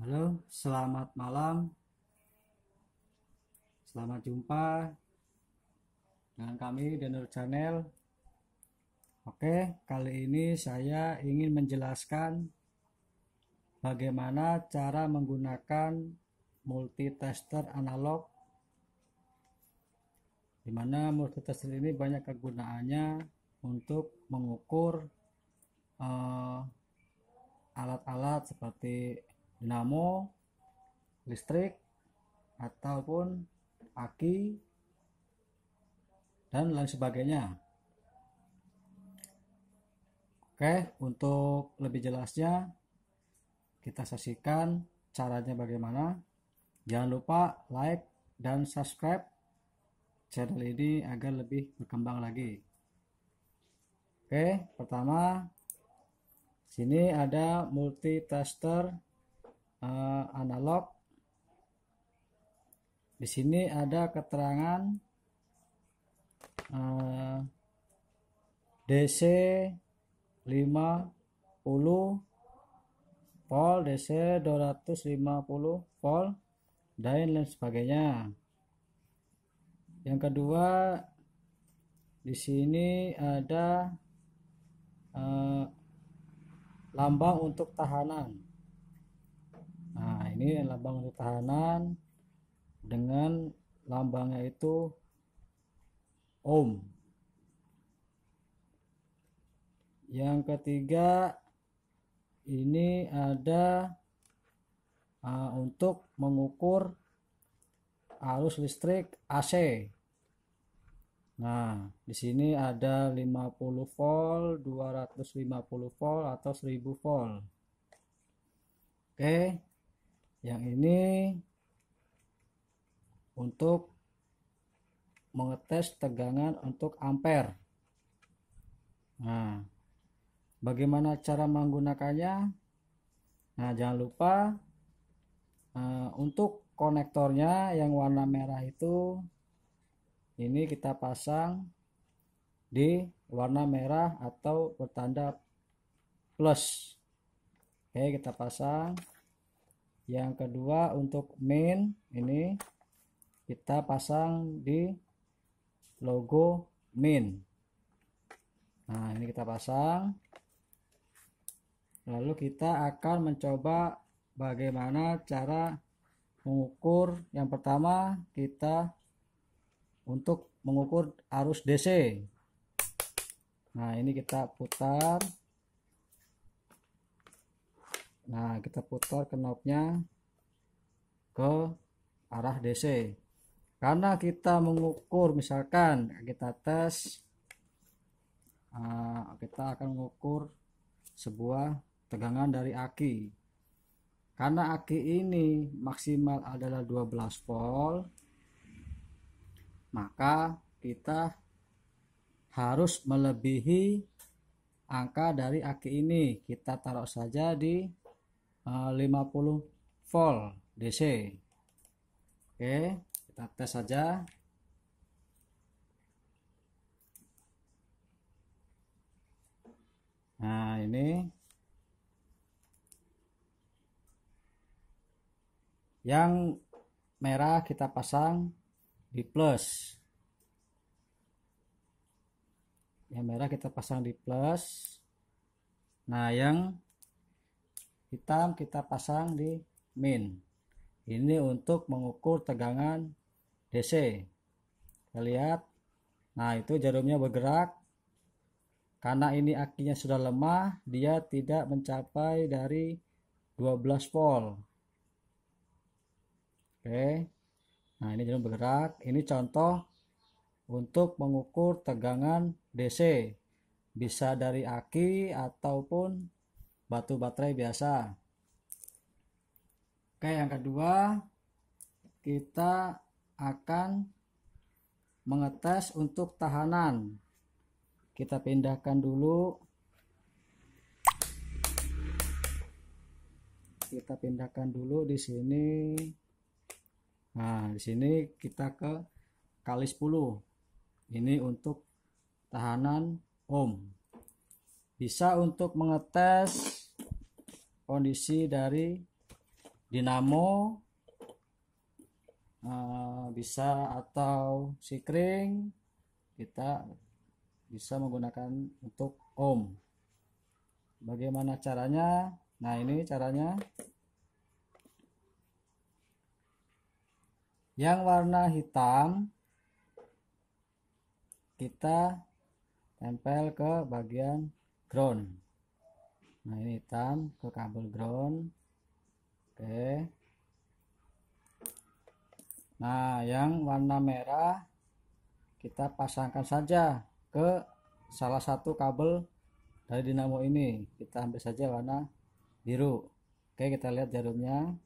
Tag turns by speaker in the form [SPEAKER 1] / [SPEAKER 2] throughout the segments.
[SPEAKER 1] Halo, selamat malam. Selamat jumpa dengan kami Denur Channel. Oke, kali ini saya ingin menjelaskan bagaimana cara menggunakan multitester analog di mana multitester ini banyak kegunaannya untuk mengukur eh, alat-alat uh, alat -alat seperti dinamo listrik ataupun aki dan lain sebagainya oke untuk lebih jelasnya kita saksikan caranya bagaimana jangan lupa like dan subscribe channel ini agar lebih berkembang lagi oke pertama sini ada multitester uh, analog di sini ada keterangan uh, DC 50 volt DC 250 volt dan lain sebagainya yang kedua di sini ada uh, lambang untuk tahanan nah ini lambang untuk tahanan dengan lambangnya itu ohm yang ketiga ini ada uh, untuk mengukur arus listrik AC Nah, di sini ada 50 volt, 250 volt atau 1000 volt. Oke. Okay yang ini untuk mengetes tegangan untuk ampere nah bagaimana cara menggunakannya nah jangan lupa uh, untuk konektornya yang warna merah itu ini kita pasang di warna merah atau bertanda plus oke kita pasang yang kedua untuk main ini kita pasang di logo main nah ini kita pasang lalu kita akan mencoba bagaimana cara mengukur yang pertama kita untuk mengukur arus DC nah ini kita putar nah kita putar knobnya ke arah DC karena kita mengukur misalkan kita tes eh, kita akan mengukur sebuah tegangan dari aki karena aki ini maksimal adalah 12 volt maka kita harus melebihi angka dari aki ini kita taruh saja di 50 ah, volt DC oke kita tes saja nah ini yang merah kita pasang di plus yang merah kita pasang di plus nah yang hitam kita pasang di min ini untuk mengukur tegangan DC kita lihat nah itu jarumnya bergerak karena ini akinya sudah lemah dia tidak mencapai dari 12 volt oke nah ini jarum bergerak ini contoh untuk mengukur tegangan DC bisa dari aki ataupun batu baterai biasa oke yang kedua kita akan mengetes untuk tahanan kita pindahkan dulu kita pindahkan dulu di sini nah di sini kita ke kali 10 ini untuk tahanan ohm bisa untuk mengetes kondisi dari dinamo uh, bisa atau sikring kita bisa menggunakan untuk ohm bagaimana caranya nah ini caranya yang warna hitam kita tempel ke bagian ground nah ini hitam ke kabel ground oke nah yang warna merah kita pasangkan saja ke salah satu kabel dari dinamo ini kita ambil saja warna biru oke kita lihat jarumnya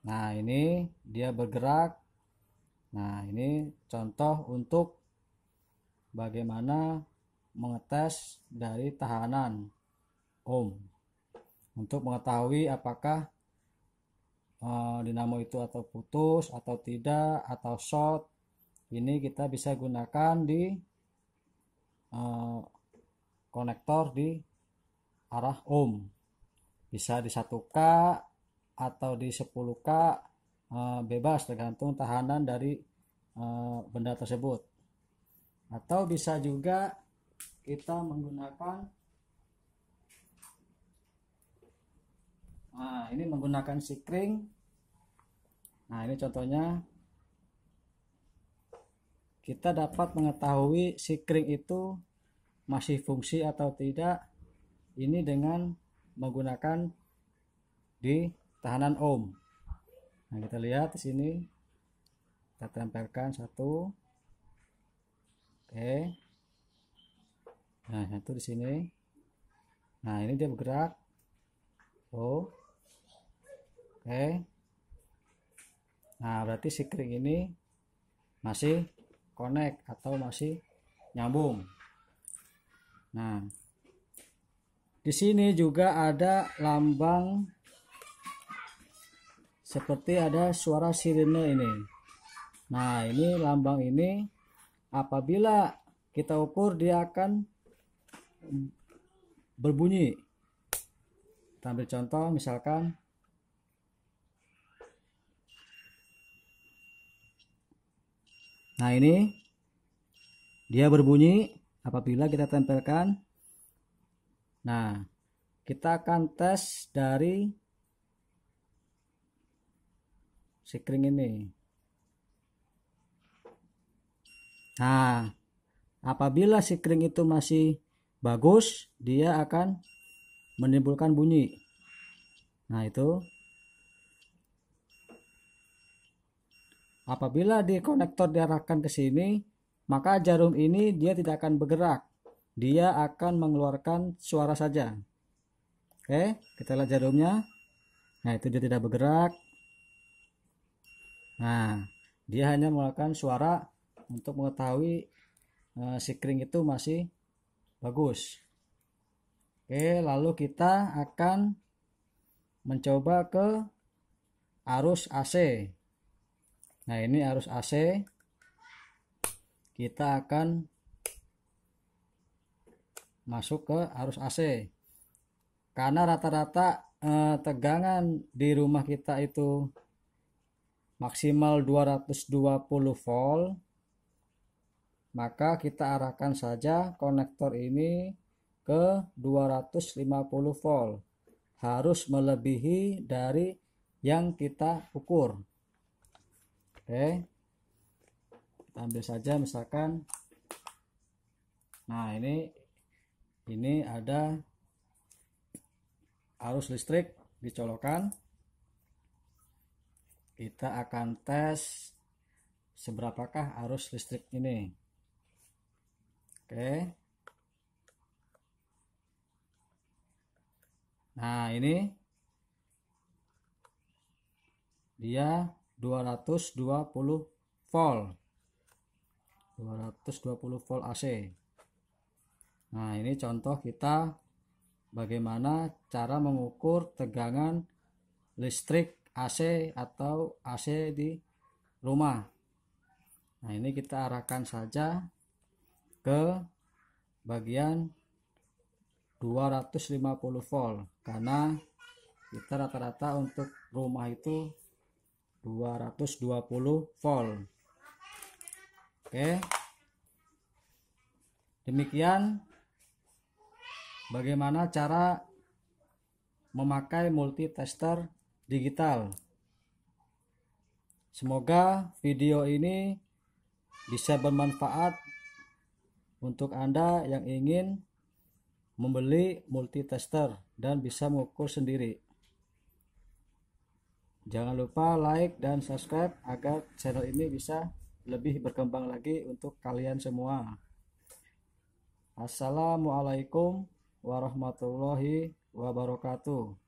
[SPEAKER 1] nah ini dia bergerak nah ini contoh untuk bagaimana mengetes dari tahanan ohm untuk mengetahui apakah eh, dinamo itu atau putus atau tidak atau short ini kita bisa gunakan di uh, konektor di arah ohm bisa di 1K atau di 10K uh, eh, bebas tergantung tahanan dari uh, benda tersebut atau bisa juga kita menggunakan nah ini menggunakan sikring nah ini contohnya kita dapat mengetahui sikring itu masih fungsi atau tidak ini dengan menggunakan di tahanan ohm nah kita lihat di sini kita tempelkan satu oke nah satu di sini nah ini dia bergerak oh oke nah berarti si kering ini masih connect atau masih nyambung nah di sini juga ada lambang seperti ada suara sirene ini nah ini lambang ini apabila kita ukur dia akan berbunyi kita ambil contoh misalkan Nah ini dia berbunyi apabila kita tempelkan. Nah kita akan tes dari sekring ini. Nah apabila sekring itu masih bagus dia akan menimbulkan bunyi. Nah itu Apabila di konektor diarahkan ke sini, maka jarum ini dia tidak akan bergerak. Dia akan mengeluarkan suara saja. Oke, kita lihat jarumnya. Nah, itu dia tidak bergerak. Nah, dia hanya mengeluarkan suara untuk mengetahui e, si kering itu masih bagus. Oke, lalu kita akan mencoba ke arus AC nah ini arus AC kita akan masuk ke arus AC karena rata-rata eh, tegangan di rumah kita itu maksimal 220 volt maka kita arahkan saja konektor ini ke 250 volt harus melebihi dari yang kita ukur Oke. Kita ambil saja misalkan Nah, ini ini ada arus listrik dicolokkan. Kita akan tes seberapakah arus listrik ini. Oke. Nah, ini dia 220 volt 220 volt AC nah ini contoh kita bagaimana cara mengukur tegangan listrik AC atau AC di rumah nah ini kita arahkan saja ke bagian 250 volt karena kita rata-rata untuk rumah itu 220 volt oke demikian bagaimana cara memakai multitester digital semoga video ini bisa bermanfaat untuk Anda yang ingin membeli multitester dan bisa mengukur sendiri. Jangan lupa like dan subscribe agar channel ini bisa lebih berkembang lagi untuk kalian semua. Assalamualaikum warahmatullahi wabarakatuh.